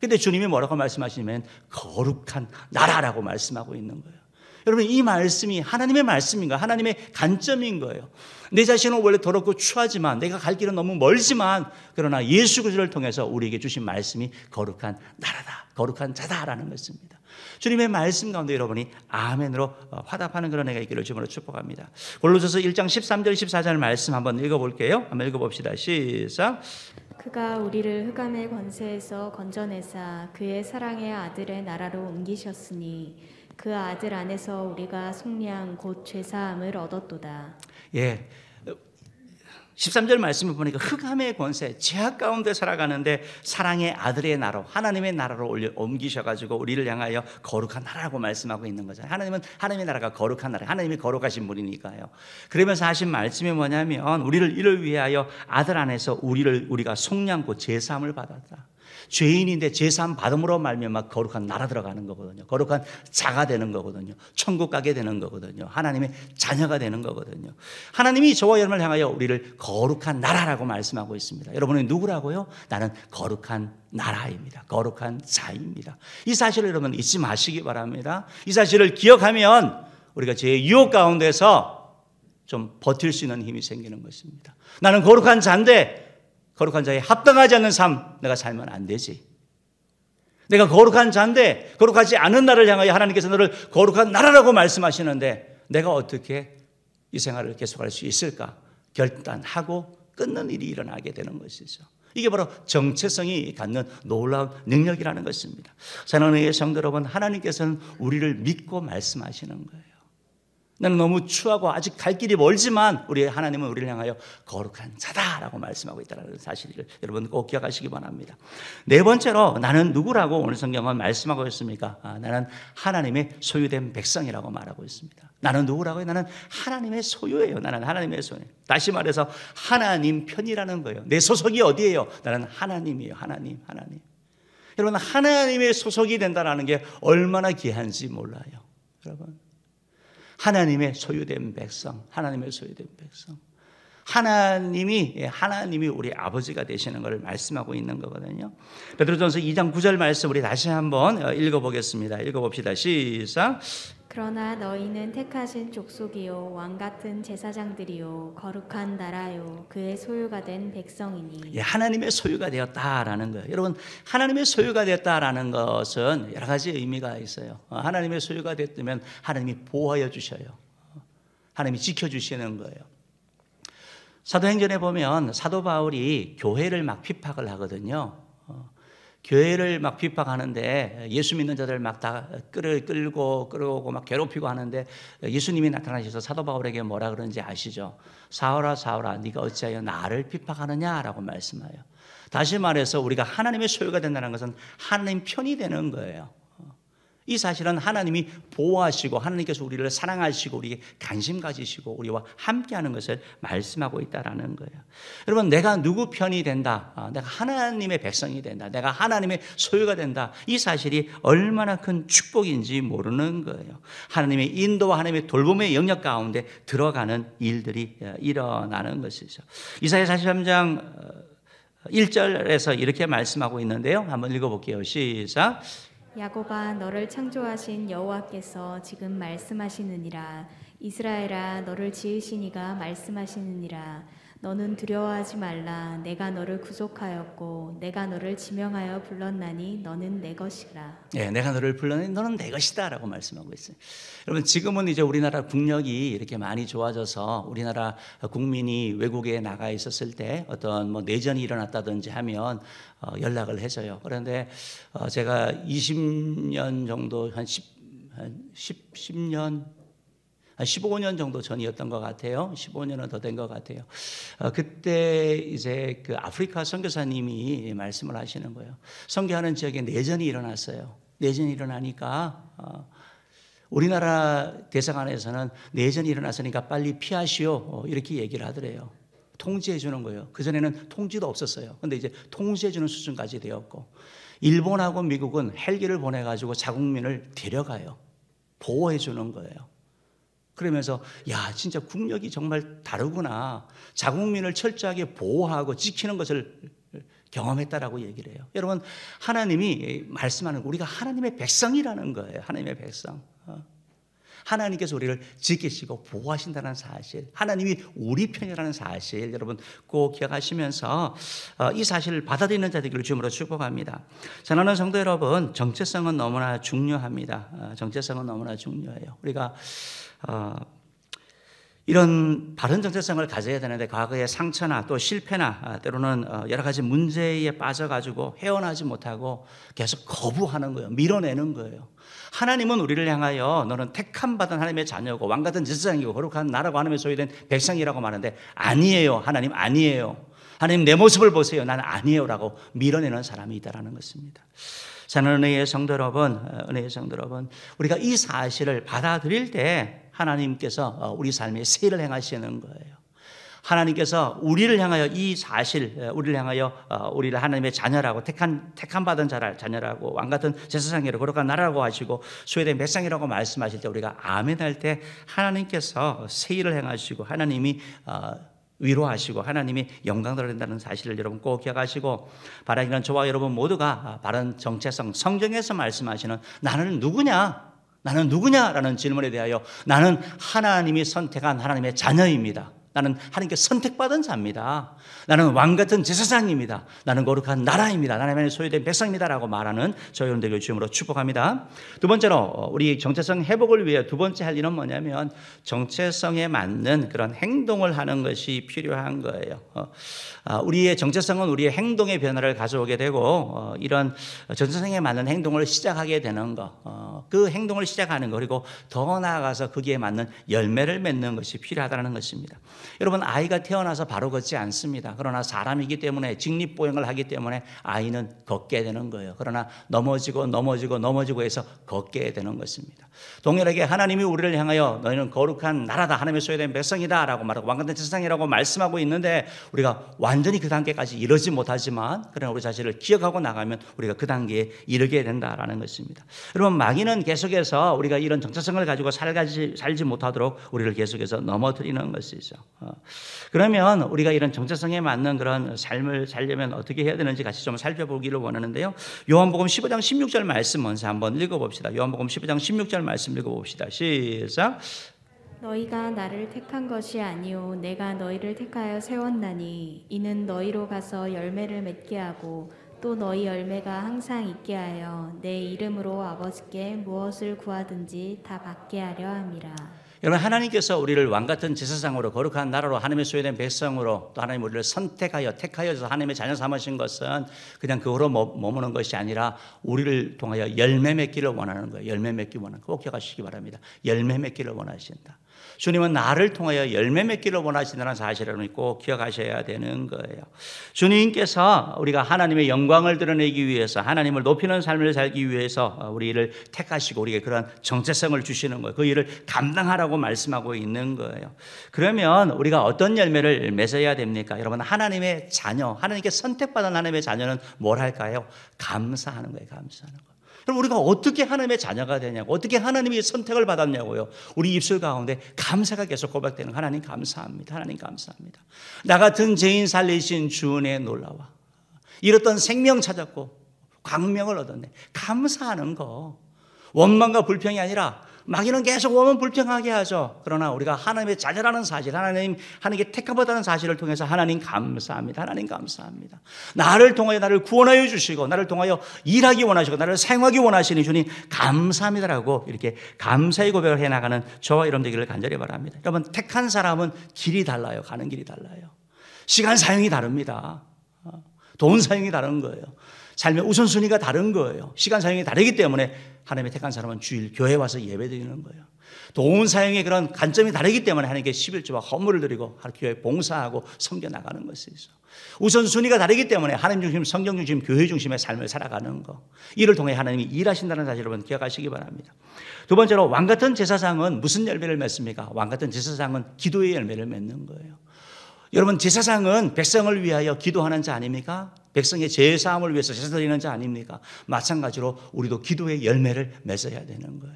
근데 주님이 뭐라고 말씀하시면 거룩한 나라라고 말씀하고 있는 거예요. 여러분 이 말씀이 하나님의 말씀인가 하나님의 관점인 거예요. 내 자신은 원래 더럽고 추하지만 내가 갈 길은 너무 멀지만 그러나 예수 그리스도를 통해서 우리에게 주신 말씀이 거룩한 나라다. 거룩한 자다라는 것입니다. 주님의 말씀 가운데 여러분이 아멘으로 어, 화답하는 그런 애가 있기를 주으로 축복합니다. 골로새서 1장 13절 14절 말씀 한번 읽어 볼게요. 한번 읽어 봅시다. 시작. 그가 우리를 흑암의 권세에서 건져내사 그의 사랑의 아들의 나라로 옮기셨으니 그 아들 안에서 우리가 속량 곧 죄사함을 얻었도다. 예, 13절 말씀을 보니까 흑암의 권세, 제약 가운데 살아가는데 사랑의 아들의 나라, 하나님의 나라로 옮기셔가지고 우리를 향하여 거룩한 나라라고 말씀하고 있는 거잖아요. 하나님은 하나님의 나라가 거룩한 나라, 하나님이 거룩하신 분이니까요. 그러면서 하신 말씀이 뭐냐면 우리를 이를 위하여 아들 안에서 우리를 우리가 속량고 제삼을 받았다. 죄인인데 재산 받음으로 말미암아 거룩한 나라 들어가는 거거든요. 거룩한 자가 되는 거거든요. 천국 가게 되는 거거든요. 하나님의 자녀가 되는 거거든요. 하나님이 저와 여러분을 향하여 우리를 거룩한 나라라고 말씀하고 있습니다. 여러분은 누구라고요? 나는 거룩한 나라입니다. 거룩한 자입니다. 이 사실을 여러분 잊지 마시기 바랍니다. 이 사실을 기억하면 우리가 죄의 유혹 가운데서 좀 버틸 수 있는 힘이 생기는 것입니다. 나는 거룩한 자인데 거룩한 자에 합당하지 않는 삶 내가 살면 안 되지. 내가 거룩한 자인데 거룩하지 않은 나를 향하여 하나님께서 너를 거룩한 나라라고 말씀하시는데 내가 어떻게 이 생활을 계속할 수 있을까? 결단하고 끊는 일이 일어나게 되는 것이죠. 이게 바로 정체성이 갖는 놀라운 능력이라는 것입니다. 사랑하는 성도 여러분, 하나님께서는 우리를 믿고 말씀하시는 거예요. 나는 너무 추하고 아직 갈 길이 멀지만 우리 하나님은 우리를 향하여 거룩한 자다라고 말씀하고 있다는 그 사실을 여러분 꼭 기억하시기 바랍니다. 네 번째로 나는 누구라고 오늘 성경은 말씀하고 있습니까? 아, 나는 하나님의 소유된 백성이라고 말하고 있습니다. 나는 누구라고요? 나는 하나님의 소유예요. 나는 하나님의 소유. 다시 말해서 하나님 편이라는 거예요. 내 소속이 어디예요? 나는 하나님이에요. 하나님, 하나님. 여러분 하나님의 소속이 된다라는 게 얼마나 귀한지 몰라요. 여러분 하나님의 소유된 백성, 하나님의 소유된 백성. 하나님이 예, 하나님이 우리 아버지가 되시는 것을 말씀하고 있는 거거든요. 베드로전서 2장 9절 말씀 우리 다시 한번 어, 읽어 보겠습니다. 읽어 봅시다. 시작. 그러나 너희는 택하신 족속이요 왕 같은 제사장들이요 거룩한 나라요 그의 소유가 된 백성이니 예, 하나님의 소유가 되었다라는 거예요. 여러분 하나님의 소유가 되었다라는 것은 여러 가지 의미가 있어요. 어, 하나님의 소유가 됐다면 하나님이 보호하여 주셔요. 어, 하나님이 지켜 주시는 거예요. 사도행전에 보면 사도 바울이 교회를 막 핍박을 하거든요. 어, 교회를 막 핍박하는데 예수 믿는 자들 막 다 끌고 끌어오고 막 괴롭히고 하는데 예수님이 나타나셔서 사도 바울에게 뭐라 그러는지 아시죠? 사울아 사울아 네가 어찌하여 나를 핍박하느냐라고 말씀하여. 다시 말해서 우리가 하나님의 소유가 된다는 것은 하나님 편이 되는 거예요. 이 사실은 하나님이 보호하시고 하나님께서 우리를 사랑하시고 우리에게 관심 가지시고 우리와 함께하는 것을 말씀하고 있다라는 거예요. 여러분 내가 누구 편이 된다, 아, 내가 하나님의 백성이 된다, 내가 하나님의 소유가 된다 이 사실이 얼마나 큰 축복인지 모르는 거예요. 하나님의 인도와 하나님의 돌봄의 영역 가운데 들어가는 일들이 어, 일어나는 것이죠. 이사야 43장 1절에서 어, 이렇게 말씀하고 있는데요. 한번 읽어볼게요. 시작. 야곱아 너를 창조하신 여호와께서 지금 말씀하시느니라 이스라엘아 너를 지으시니가 말씀하시느니라 너는 두려워하지 말라. 내가 너를 구속하였고 내가 너를 지명하여 불렀나니 너는 내 것이라. 예, 내가 너를 불렀니 너는 내 것이다라고 말씀하고 있어요. 여러분 지금은 이제 우리나라 국력이 이렇게 많이 좋아져서 우리나라 국민이 외국에 나가 있었을 때 어떤 뭐 내전이 일어났다든지 하면 어, 연락을 해줘요. 그런데 어, 제가 20년 정도 한 10, 한 10, 10년 15년 정도 전이었던 것 같아요. 15년은 더 된 것 같아요. 어, 그때 이제 그 아프리카 선교사님이 말씀을 하시는 거예요. 선교하는 지역에 내전이 일어났어요. 내전이 일어나니까 어, 우리나라 대사관에서는 내전이 일어났으니까 빨리 피하시오 어, 이렇게 얘기를 하더래요. 통제해 주는 거예요. 그 전에는 통지도 없었어요. 근데 이제 통제해 주는 수준까지 되었고 일본하고 미국은 헬기를 보내 가지고 자국민을 데려가요. 보호해 주는 거예요. 그러면서 야 진짜 국력이 정말 다르구나. 자국민을 철저하게 보호하고 지키는 것을 경험했다라고 얘기를 해요. 여러분 하나님이 말씀하는 우리가 하나님의 백성이라는 거예요. 하나님의 백성. 하나님께서 우리를 지키시고 보호하신다는 사실, 하나님이 우리 편이라는 사실 여러분 꼭 기억하시면서 어, 이 사실을 받아들이는 자 되기를 주으로 축복합니다. 사하는 성도 여러분, 정체성은 너무나 중요합니다. 어, 정체성은 너무나 중요해요. 우리가 어, 이런 바른 정체성을 가져야 되는데 과거의 상처나 또 실패나 아, 때로는 어, 여러 가지 문제에 빠져가지고 헤어나지 못하고 계속 거부하는 거예요. 밀어내는 거예요. 하나님은 우리를 향하여 너는 택함받은 하나님의 자녀고 왕같은 제사장이고 거룩한 나라고 하나님의 소유된 백성이라고 말하는데 아니에요. 하나님 아니에요. 하나님 내 모습을 보세요. 나 아니에요라고 밀어내는 사람이 있다라는 것입니다. 저는 은혜의 성도 여러분, 어, 은혜의 성도 여러분, 우리가 이 사실을 받아들일 때 하나님께서 어, 우리 삶에 세일을 행하시는 거예요. 하나님께서 우리를 향하여 이 사실, 우리를 향하여 어, 우리를 하나님의 자녀라고 택한 택한 받은 자녀라고왕 같은 제사장이로 거룩한 나라라고 하시고 소외된 백성이라고 말씀하실 때 우리가 아멘할 때 하나님께서 세일을 행하시고 하나님이 어, 위로하시고 하나님이 영광 드러낸다는 사실을 여러분 꼭 기억하시고 바라기는 저와 여러분 모두가 바른 정체성 성경에서 말씀하시는 나는 누구냐 나는 누구냐라는 질문에 대하여 나는 하나님이 선택한 하나님의 자녀입니다. 나는 하나님께 선택받은 자입니다. 나는 왕 같은 제사장입니다. 나는 거룩한 나라입니다. 하나님의 소유된 백성입니다라고 말하는 저희 여러분들 주임으로 축복합니다. 두 번째로 어, 우리 정체성 회복을 위해 두 번째 할 일은 뭐냐면 정체성에 맞는 그런 행동을 하는 것이 필요한 거예요. 어, 아, 우리의 정체성은 우리의 행동의 변화를 가져오게 되고 어, 이런 정체성에 맞는 행동을 시작하게 되는 거, 그 행동을 시작하는 거 그리고 더 나아가서 거기에 맞는 열매를 맺는 것이 필요하다는 것입니다. 여러분 아이가 태어나서 바로 걷지 않습니다. 그러나 사람이기 때문에 직립보행을 하기 때문에 아이는 걷게 되는 거예요. 그러나 넘어지고 넘어지고 넘어지고 해서 걷게 되는 것입니다. 동일하게 하나님이 우리를 향하여 너희는 거룩한 나라다 하나님의 소유된 백성이다라고 말하고 왕관된 세상이라고 말씀하고 있는데 우리가 완전히 그 단계까지 이르지 못하지만 그러나 우리 자신을 기억하고 나가면 우리가 그 단계에 이르게 된다라는 것입니다. 여러분 마귀는 계속해서 우리가 이런 정체성을 가지고 살지, 살지 못하도록 우리를 계속해서 넘어뜨리는 것이죠. 어. 그러면 우리가 이런 정체성에 맞는 그런 삶을 살려면 어떻게 해야 되는지 같이 좀 살펴보기를 원하는데요. 요한복음 15장 16절 말씀 먼저 한번 읽어봅시다. 요한복음 15장 16절 말씀 읽어봅시다. 시작. 너희가 나를 택한 것이 아니요 내가 너희를 택하여 세웠나니 이는 너희로 가서 열매를 맺게 하고 또 너희 열매가 항상 있게 하여 내 이름으로 아버지께 무엇을 구하든지 다 받게 하려 함이라. 여러분 하나님께서 우리를 왕 같은 제사상으로 거룩한 나라로 하나님의 소유된 백성으로 또 하나님 우리를 선택하여 택하여서 하나님의 자녀 삼으신 것은 그냥 그거로 머무는 것이 아니라 우리를 통하여 열매 맺기를 원하는 거예요. 열매 맺기 원하는 거. 꼭 기억하시기 바랍니다. 열매 맺기를 원하신다. 주님은 나를 통하여 열매 맺기를 원하신다는 사실을 꼭 기억하셔야 되는 거예요. 주님께서 우리가 하나님의 영광을 드러내기 위해서 하나님을 높이는 삶을 살기 위해서 우리를 택하시고 우리에게 그런 정체성을 주시는 거예요. 그 일을 감당하라고 말씀하고 있는 거예요. 그러면 우리가 어떤 열매를 맺어야 됩니까? 여러분 하나님의 자녀, 하나님께 선택받은 하나님의 자녀는 뭘 할까요? 감사하는 거예요. 감사하는 거. 그럼 우리가 어떻게 하나님의 자녀가 되냐고, 어떻게 하나님의 선택을 받았냐고요. 우리 입술 가운데 감사가 계속 고백되는 하나님 감사합니다. 하나님 감사합니다. 나 같은 죄인 살리신 주 은혜 놀라와. 잃었던 생명 찾았고, 광명을 얻었네. 감사하는 거. 원망과 불평이 아니라 마귀는 계속 오면 불평하게 하죠. 그러나 우리가 하나님의 자제라는 사실, 하나님, 하나님께 택함보다는 사실을 통해서 하나님 감사합니다. 하나님 감사합니다. 나를 통하여 나를 구원하여 주시고, 나를 통하여 일하기 원하시고, 나를 생하기 원하시는 주님 감사합니다라고 이렇게 감사의 고백을 해나가는 저와 이런 되기를 간절히 바랍니다. 여러분, 택한 사람은 길이 달라요. 가는 길이 달라요. 시간 사용이 다릅니다. 어, 돈 사용이 다른 거예요. 삶의 우선순위가 다른 거예요. 시간 사용이 다르기 때문에 하나님의 택한 사람은 주일 교회 와서 예배 드리는 거예요. 도 사용의 그런 관점이 다르기 때문에 하나님께 11조와 헌물을 드리고 교회 봉사하고 섬겨 나가는 것에 있 우선순위가 다르기 때문에 하나님 중심, 성경 중심, 교회 중심의 삶을 살아가는 거. 이를 통해 하나님이 일하신다는 사실 여러분 기억하시기 바랍니다. 두 번째로 왕 같은 제사장은 무슨 열매를 맺습니까? 왕 같은 제사장은 기도의 열매를 맺는 거예요. 여러분 제사장은 백성을 위하여 기도하는 자 아닙니까? 백성의 죄사함을 위해서 제사 드리는 자 아닙니까? 마찬가지로 우리도 기도의 열매를 맺어야 되는 거예요.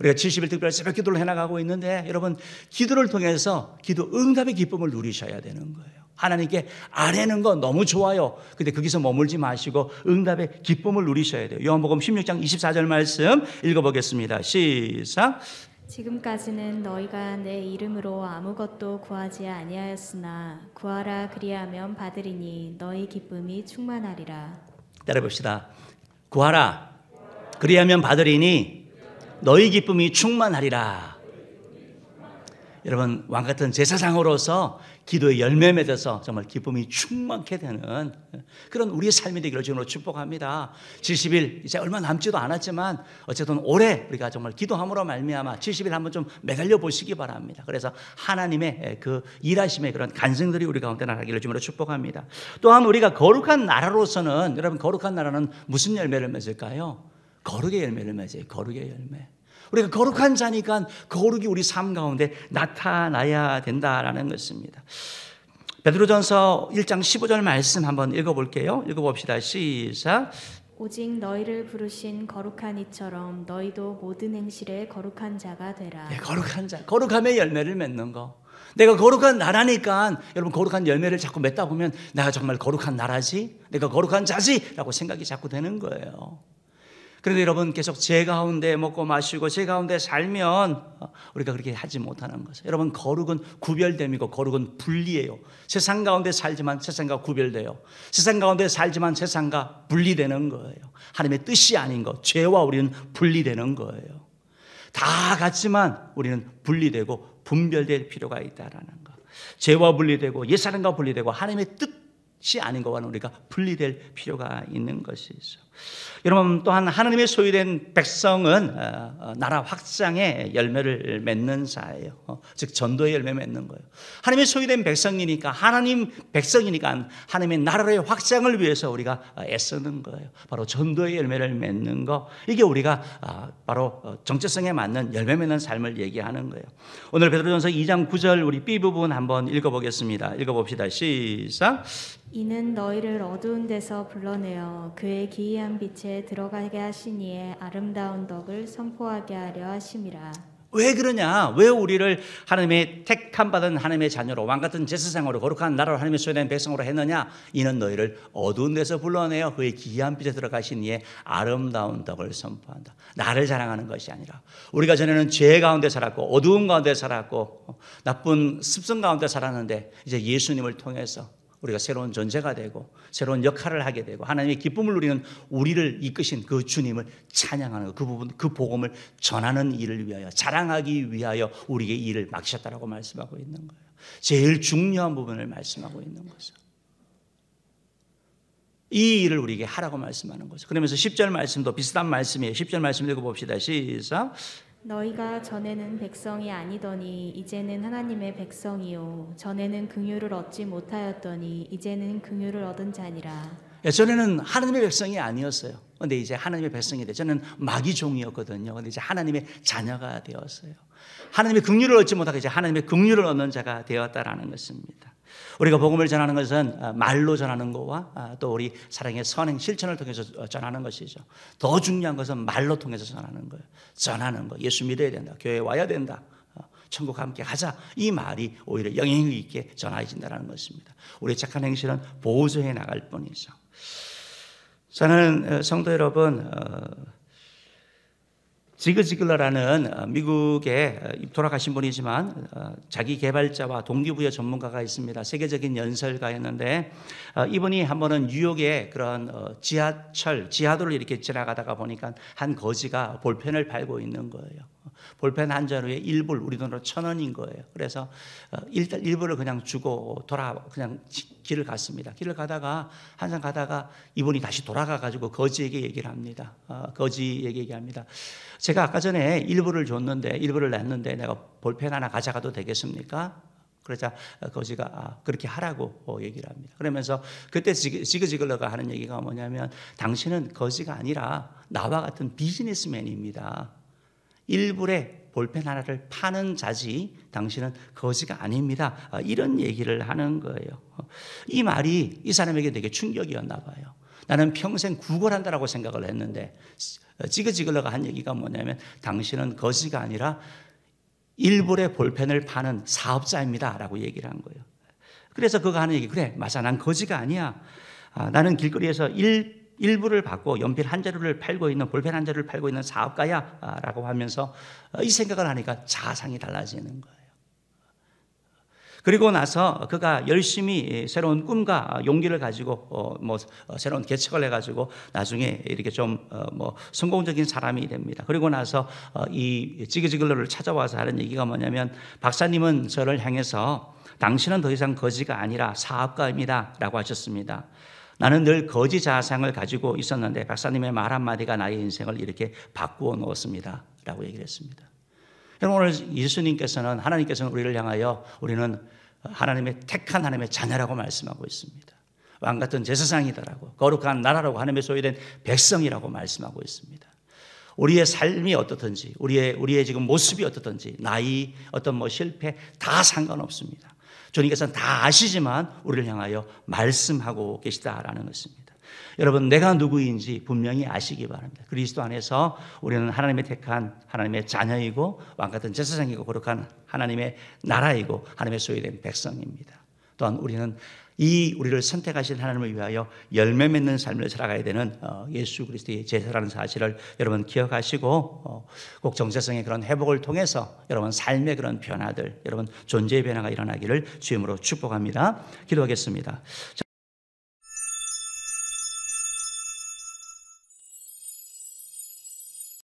우리가 70일 특별 새벽 기도를 해나가고 있는데 여러분 기도를 통해서 기도 응답의 기쁨을 누리셔야 되는 거예요. 하나님께 아뢰는 거 너무 좋아요. 근데 거기서 머물지 마시고 응답의 기쁨을 누리셔야 돼요. 요한복음 16장 24절 말씀 읽어보겠습니다. 시작. 지금까지는 너희가 내 이름으로 아무것도 구하지 아니하였으나 구하라 그리하면 받으리니 너희 기쁨이 충만하리라. 따라 봅시다. 구하라 그리하면 받으리니 너희 기쁨이 충만하리라. 여러분 왕 같은 제사장으로서 기도의 열매 맺어서 정말 기쁨이 충만케 되는 그런 우리의 삶이 되기를 주님으로 축복합니다. 70일 이제 얼마 남지도 않았지만 어쨌든 올해 우리가 정말 기도함으로 말미암아 70일 한번 좀 매달려 보시기 바랍니다. 그래서 하나님의 그 일하심의 그런 간증들이 우리 가운데 나가기를 주님으로 축복합니다. 또한 우리가 거룩한 나라로서는 여러분 거룩한 나라는 무슨 열매를 맺을까요? 거룩의 열매를 맺어요. 거룩의 열매. 우리가 거룩한 자니까 거룩이 우리 삶 가운데 나타나야 된다라는 것입니다. 베드로전서 1장 15절 말씀 한번 읽어볼게요. 읽어봅시다. 시작. 오직 너희를 부르신 거룩한 이처럼 너희도 모든 행실에 거룩한 자가 되라. 네, 거룩한 자, 거룩함의 열매를 맺는 거. 내가 거룩한 나라니까 여러분 거룩한 열매를 자꾸 맺다 보면 내가 정말 거룩한 나라지, 내가 거룩한 자지라고 생각이 자꾸 되는 거예요. 그래도 여러분 계속 제 가운데 먹고 마시고 제 가운데 살면 우리가 그렇게 하지 못하는 거죠. 여러분 거룩은 구별됨이고 거룩은 분리예요. 세상 가운데 살지만 세상과 구별돼요. 세상 가운데 살지만 세상과 분리되는 거예요. 하나님의 뜻이 아닌 것, 죄와 우리는 분리되는 거예요. 다 같지만 우리는 분리되고 분별될 필요가 있다라는 것. 죄와 분리되고 옛사람과 분리되고 하나님의 뜻이 아닌 것과는 우리가 분리될 필요가 있는 것이죠. 여러분 또한 하나님의 소유된 백성은 어, 어, 나라 확장의 열매를 맺는 자예요. 어, 즉 전도의 열매 맺는 거예요. 하나님의 소유된 백성이니까 하나님 백성이니까 하나님의 나라의 확장을 위해서 우리가 애쓰는 거예요. 바로 전도의 열매를 맺는 거. 이게 우리가 아, 바로 정체성에 맞는 열매 맺는 삶을 얘기하는 거예요. 오늘 베드로전서 2장 9절 우리 B 부분 한번 읽어보겠습니다. 읽어봅시다. 시작. 이는 너희를 어두운 데서 불러내어 그의 기이한 광대한 빛에 들어가게 하시니에 아름다운 덕을 선포하게 하려 하심이라. 왜 그러냐? 왜 우리를 하나님의 택함 받은 하나님의 자녀로 왕 같은 제사장으로 거룩한 나라로 하나님의 소유된 백성으로 했느냐? 이는 너희를 어두운 데서 불러내어 그의 기이한 빛에 들어가신 이의 아름다운 덕을 선포한다. 나를 자랑하는 것이 아니라 우리가 전에는 죄 가운데 살았고 어두운 가운데 살았고 나쁜 습성 가운데 살았는데 이제 예수님을 통해서 우리가 새로운 존재가 되고 새로운 역할을 하게 되고 하나님의 기쁨을 누리는 우리를 이끄신 그 주님을 찬양하는 그 부분 그 복음을 전하는 일을 위하여 자랑하기 위하여 우리의 일을 맡기셨다라고 말씀하고 있는 거예요. 제일 중요한 부분을 말씀하고 있는 거죠. 이 일을 우리에게 하라고 말씀하는 거죠. 그러면서 10절 말씀도 비슷한 말씀이에요. 10절 말씀 읽어봅시다. 시작. 너희가 전에는 백성이 아니더니 이제는 하나님의 백성이요 전에는 긍휼을 얻지 못하였더니 이제는 긍휼을 얻은 자니라. 예전에는 하나님의 백성이 아니었어요. 근데 이제 하나님의 백성이 돼. 저는 마귀 종이었거든요. 근데 이제 하나님의 자녀가 되었어요. 하나님의 긍휼을 얻지 못하고 이제 하나님의 긍휼을 얻는 자가 되었다라는 것입니다. 우리가 복음을 전하는 것은 아, 말로 전하는 것과 아, 또 우리 사랑의 선행 실천을 통해서 어, 전하는 것이죠. 더 중요한 것은 말로 통해서 전하는 거예요. 전하는 거. 예수 믿어야 된다. 교회 와야 된다. 어, 천국 함께 하자. 이 말이 오히려 영향 있게 전해진다는 것입니다. 우리 착한 행실은 보조해 나갈 뿐이죠. 저는 어, 성도 여러분 지그 지글러라는 어, 미국에 어, 돌아가신 분이지만 어, 자기 개발자와 동기부여 전문가가 있습니다. 세계적인 연설가였는데 이분이 한 번은 뉴욕의 그런 지하철, 지하도를 이렇게 지나가다가 보니까 한 거지가 볼펜을 팔고 있는 거예요. 볼펜 한 자루에 1불, 우리 돈으로 천 원인 거예요. 그래서 어, 일단 1불을 그냥 주고 돌아, 그냥 길을 갔습니다. 길을 가다가, 한참 가다가 이분이 다시 돌아가가지고 거지에게 얘기를 합니다. 어, 거지에게 얘기합니다. 제가 아까 전에 1불을 줬는데, 1불을 냈는데 내가 볼펜 하나 가져가도 되겠습니까? 그러자 어, 거지가 아, 그렇게 하라고 얘기를 합니다. 그러면서 그때 지그지글러가 하는 얘기가 뭐냐면 당신은 거지가 아니라 나와 같은 비즈니스맨입니다. 일부래 볼펜 하나를 파는 자지 당신은 거지가 아닙니다. 아, 이런 얘기를 하는 거예요. 이 말이 이 사람에게 되게 충격이었나 봐요. 나는 평생 구걸한다라고 생각을 했는데 지그지글러가 한 얘기가 뭐냐면 당신은 거지가 아니라 일부래 볼펜을 파는 사업자입니다라고 얘기를 한 거예요. 그래서 그가 하는 얘기 그래 맞아 난 거지가 아니야. 아, 나는 길거리에서 일 일부를 받고 연필 한 자루를 팔고 있는 볼펜 한 자루를 팔고 있는 사업가야라고 아, 하면서 어, 이 생각을 하니까 자상이 달라지는 거예요. 그리고 나서 그가 열심히 예, 새로운 꿈과 용기를 가지고 어, 뭐 어, 새로운 개척을 해가지고 나중에 이렇게 좀뭐 성공적인 사람이 됩니다. 그리고 나서 이 지그지글러를 찾아와서 하는 얘기가 뭐냐면 박사님은 저를 향해서 당신은 더 이상 거지가 아니라 사업가입니다라고 하셨습니다. 나는 늘 거지 자상을 가지고 있었는데 박사님의 말 한마디가 나의 인생을 이렇게 바꾸어 놓았습니다. 라고 얘기를 했습니다. 여러분, 오늘 예수님께서는, 하나님께서는 우리를 향하여 우리는 하나님의 택한 하나님의 자녀라고 말씀하고 있습니다. 왕 같은 제사상이다라고, 거룩한 나라라고 하나님의 소유된 백성이라고 말씀하고 있습니다. 우리의 삶이 어떻든지, 우리의, 우리의 지금 모습이 어떻든지, 나이, 어떤 뭐 실패 다 상관없습니다. 주님께서는 다 아시지만 우리를 향하여 말씀하고 계시다라는 것입니다. 여러분, 내가 누구인지 분명히 아시기 바랍니다. 그리스도 안에서 우리는 하나님의 택한 하나님의 자녀이고 왕 같은 제사장이고 거룩한 하나님의 나라이고 하나님의 소유된 백성입니다. 또한 우리는 이 우리를 선택하신 하나님을 위하여 열매 맺는 삶을 살아가야 되는 어, 예수 그리스도의 제사라는 사실을 여러분 기억하시고 어, 꼭 정체성의 그런 회복을 통해서 여러분 삶의 그런 변화들, 여러분 존재의 변화가 일어나기를 주임으로 축복합니다. 기도하겠습니다.